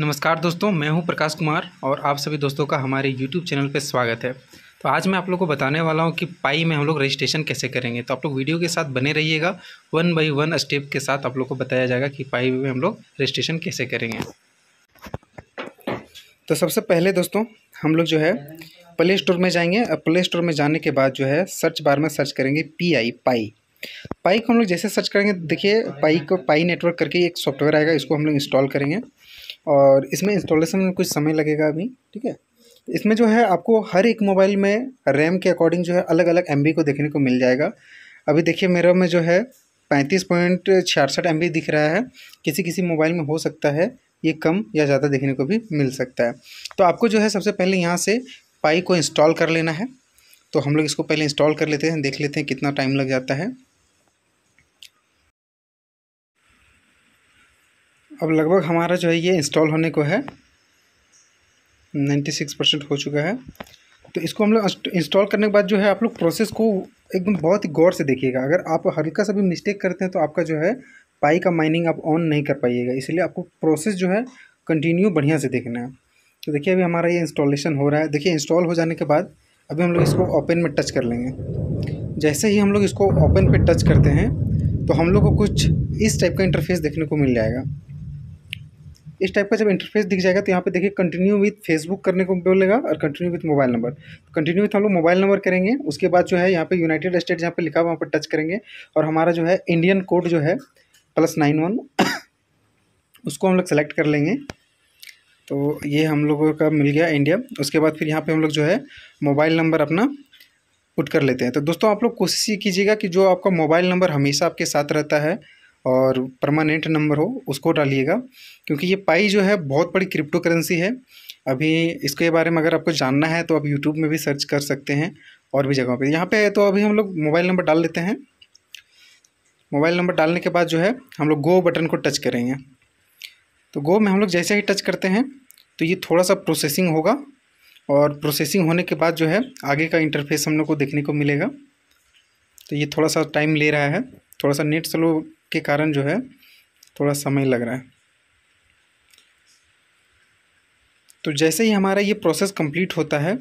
नमस्कार दोस्तों मैं हूं प्रकाश कुमार और आप सभी दोस्तों का हमारे यूट्यूब चैनल पर स्वागत है तो आज मैं आप लोग को बताने वाला हूं कि पाई में हम लोग रजिस्ट्रेशन कैसे करेंगे तो आप लोग वीडियो के साथ बने रहिएगा वन बाई वन स्टेप के साथ आप लोग को बताया जाएगा कि पाई में हम लोग रजिस्ट्रेशन कैसे करेंगे तो सबसे पहले दोस्तों हम लोग जो है प्ले स्टोर में जाएंगे और प्ले स्टोर में जाने के बाद जो है सर्च बार में सर्च करेंगे पी आई पाई पाई को हम लोग जैसे सर्च करेंगे देखिए पाई को पाई नेटवर्क करके एक सॉफ्टवेयर आएगा इसको हम लोग इंस्टॉल करेंगे और इसमें इंस्टॉलेशन में कुछ समय लगेगा अभी ठीक है इसमें जो है आपको हर एक मोबाइल में रैम के अकॉर्डिंग जो है अलग अलग एम को देखने को मिल जाएगा अभी देखिए मेरे में जो है पैंतीस पॉइंट छियासठ एम दिख रहा है किसी किसी मोबाइल में हो सकता है ये कम या ज़्यादा देखने को भी मिल सकता है तो आपको जो है सबसे पहले यहाँ से पाई को इंस्टॉल कर लेना है तो हम लोग इसको पहले इंस्टॉल कर लेते हैं देख लेते हैं कितना टाइम लग जाता है अब लगभग हमारा जो है ये इंस्टॉल होने को है नाइन्टी सिक्स परसेंट हो चुका है तो इसको हम लोग इंस्टॉल करने के बाद जो है आप लोग प्रोसेस को एकदम बहुत ही गौर से देखिएगा अगर आप हल्का सा भी मिस्टेक करते हैं तो आपका जो है पाई का माइनिंग आप ऑन नहीं कर पाइएगा इसलिए आपको प्रोसेस जो है कंटिन्यू बढ़िया से देखना है तो देखिए अभी हमारा ये इंस्टॉलेशन हो रहा है देखिए इंस्टॉल हो जाने के बाद अभी हम लोग इसको ओपन में टच कर लेंगे जैसे ही हम लोग इसको ओपन पे टच करते हैं तो हम लोग को कुछ इस टाइप का इंटरफेस देखने को मिल जाएगा इस टाइप का जब इंटरफेस दिख जाएगा तो यहाँ पे देखिए कंटिन्यू विथ फेसबुक करने को बोलेगा और continue with mobile number continue with हम लोग मोबाइल नंबर करेंगे उसके बाद जो है यहाँ पे यूनाइटेड स्टेट जहाँ पे लिखा हुआ वहाँ पर टच करेंगे और हमारा जो है इंडियन कोड जो है प्लस नाइन वन उसको हम लोग सेलेक्ट कर लेंगे तो ये हम लोगों का मिल गया इंडिया उसके बाद फिर यहाँ पर हम लोग जो है मोबाइल नंबर अपना पुट कर लेते हैं तो दोस्तों आप लोग कोशिश ये कीजिएगा कि जो आपका मोबाइल नंबर हमेशा आपके साथ रहता है और परमानेंट नंबर हो उसको डालिएगा क्योंकि ये पाई जो है बहुत बड़ी क्रिप्टो करेंसी है अभी इसके बारे में अगर आपको जानना है तो आप यूट्यूब में भी सर्च कर सकते हैं और भी जगहों पे यहाँ पे तो अभी हम लोग मोबाइल नंबर डाल लेते हैं मोबाइल नंबर डालने के बाद जो है हम लोग गो बटन को टच करेंगे तो गो में हम लोग जैसे ही टच करते हैं तो ये थोड़ा सा प्रोसेसिंग होगा और प्रोसेसिंग होने के बाद जो है आगे का इंटरफेस हम लोग को देखने को मिलेगा तो ये थोड़ा सा टाइम ले रहा है थोड़ा सा नेट स्लो के कारण जो है थोड़ा समय लग रहा है तो जैसे ही हमारा ये प्रोसेस कंप्लीट होता है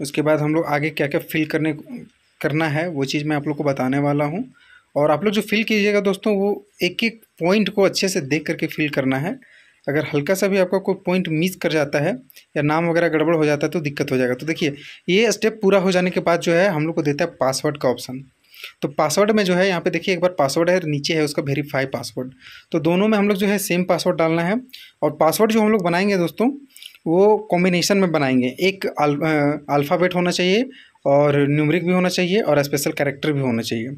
उसके बाद हम लोग आगे क्या क्या फिल करने करना है वो चीज़ मैं आप लोग को बताने वाला हूँ और आप लोग जो फिल कीजिएगा दोस्तों वो एक एक पॉइंट को अच्छे से देख करके फिल करना है अगर हल्का सा भी आपका कोई पॉइंट मिस कर जाता है या नाम वगैरह गड़बड़ हो जाता है तो दिक्कत हो जाएगा तो देखिए ये स्टेप पूरा हो जाने के बाद जो है हम लोग को देता है पासवर्ड का ऑप्शन तो पासवर्ड में जो है यहाँ पे देखिए एक बार पासवर्ड है नीचे है उसका वेरीफाई पासवर्ड तो दोनों में हम लोग जो है सेम पासवर्ड डालना है और पासवर्ड जो हम लोग बनाएंगे दोस्तों वो कॉम्बिनेशन में बनाएंगे एक अल्फ़ाबेट होना चाहिए और न्यूमरिक भी होना चाहिए और स्पेशल कैरेक्टर भी होना चाहिए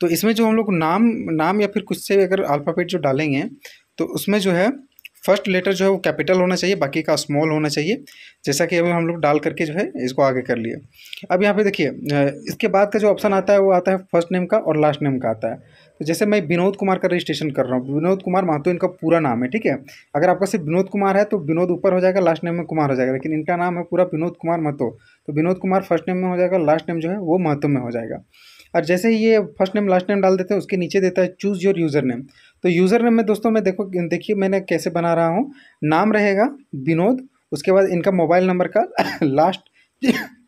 तो इसमें जो हम लोग नाम नाम या फिर कुछ से अगर अल्फ़ाबेट जो डालेंगे तो उसमें जो है फर्स्ट लेटर जो है वो कैपिटल होना चाहिए बाकी का स्मॉल होना चाहिए जैसा कि अभी हम लोग डाल करके जो है इसको आगे कर लिए अब यहाँ पे देखिए इसके बाद का जो ऑप्शन आता है वो आता है फर्स्ट नेम का और लास्ट नेम का आता है तो जैसे मैं विनोद कुमार का रजिस्ट्रेशन कर रहा हूँ विनोद कुमार महतो इनका पूरा नाम है ठीक है अगर आपका सिर्फ विनोद कुमार है तो विनोद ऊपर हो जाएगा लास्ट नेम में कुमार हो जाएगा लेकिन इनका नाम है पूरा विनोद कुमार महतो तो विनोद कुमार फर्स्ट नेम में हो जाएगा लास्ट नेम जो है वो महतो में हो जाएगा और जैसे ही ये फर्स्ट नेम लास्ट नेम डाल देते हैं उसके नीचे देता है चूज़ योर यूज़र नेम तो यूज़र नेम में दोस्तों मैं देखो देखिए मैंने कैसे बना रहा हूँ नाम रहेगा विनोद उसके बाद इनका मोबाइल नंबर का लास्ट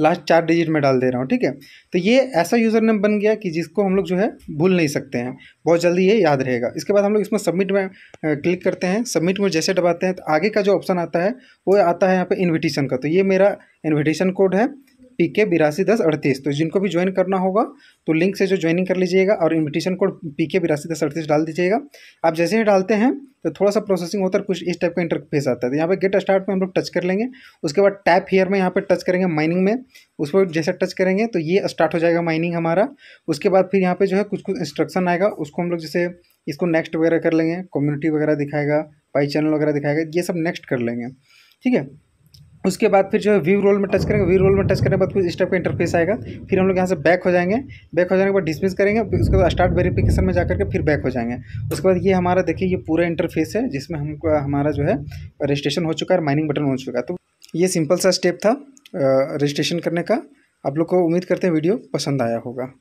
लास्ट चार डिजिट में डाल दे रहा हूँ ठीक है तो ये ऐसा यूज़र नेम बन गया कि जिसको हम लोग जो है भूल नहीं सकते हैं बहुत जल्दी ये याद रहेगा इसके बाद हम लोग इसमें सबमिट में क्लिक करते हैं सबमिट में जैसे दबाते हैं तो आगे का जो ऑप्शन आता है वो आता है यहाँ पे इनविटेशन का तो ये मेरा इनविटेशन कोड है पी के बिरासी दस अड़तीस तो जिनको भी ज्वाइन करना होगा तो लिंक से जो ज्वाइनिंग कर लीजिएगा और इन्विटेशन कोड पी के बिरासी दस अड़तीस डाल दीजिएगा आप जैसे ही डालते हैं तो थोड़ा सा प्रोसेसिंग होता है कुछ इस टाइप का इंटरफेस आता है तो यहाँ पे गेट स्टार्ट में हम लोग टच कर लेंगे उसके बाद टैप हेयर में यहाँ पर टच करेंगे माइनिंग में उस पर जैसे टच करेंगे तो ये स्टार्ट हो जाएगा माइनिंग हमारा उसके बाद फिर यहाँ पर जो है कुछ कुछ इंस्ट्रक्शन आएगा उसको हम लोग जैसे इसको नेक्स्ट वगैरह कर लेंगे कम्युनिटी वगैरह दिखाएगा पाई चैनल वगैरह दिखाएगा ये सब नेक्स्ट कर लेंगे ठीक है उसके बाद फिर जो है व्यू रोल में टच करेंगे व्यू रोल में टच करने के बाद कुछ इस टाइप का इंटरफेस आएगा फिर हम लोग यहाँ से बैक हो जाएंगे बैक हो जाने के बाद डिसमिस करेंगे उसके बाद स्टार्ट वेरिफिकेशन में जाकर के फिर बैक हो जाएंगे उसके बाद ये हमारा देखिए ये पूरा इंटरफेस है जिसमें हमको हमारा जो है रजिस्ट्रेशन हो चुका है माइनिंग बटन हो चुका है तो ये सिंपल सा स्टेप था रजिस्ट्रेशन करने का आप लोग को उम्मीद करते हैं वीडियो पसंद आया होगा